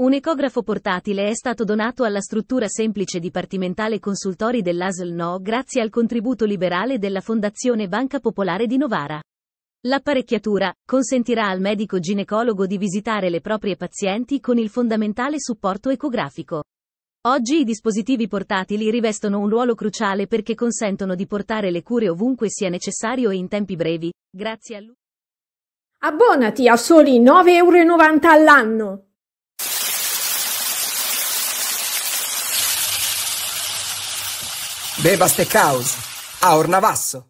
Un ecografo portatile è stato donato alla struttura semplice dipartimentale consultori dell'ASL No grazie al contributo liberale della Fondazione Banca Popolare di Novara. L'apparecchiatura consentirà al medico ginecologo di visitare le proprie pazienti con il fondamentale supporto ecografico. Oggi i dispositivi portatili rivestono un ruolo cruciale perché consentono di portare le cure ovunque sia necessario e in tempi brevi, grazie a lui. Abbonati a soli 9,90 euro all'anno. Beba Steakhouse a Ornavasso.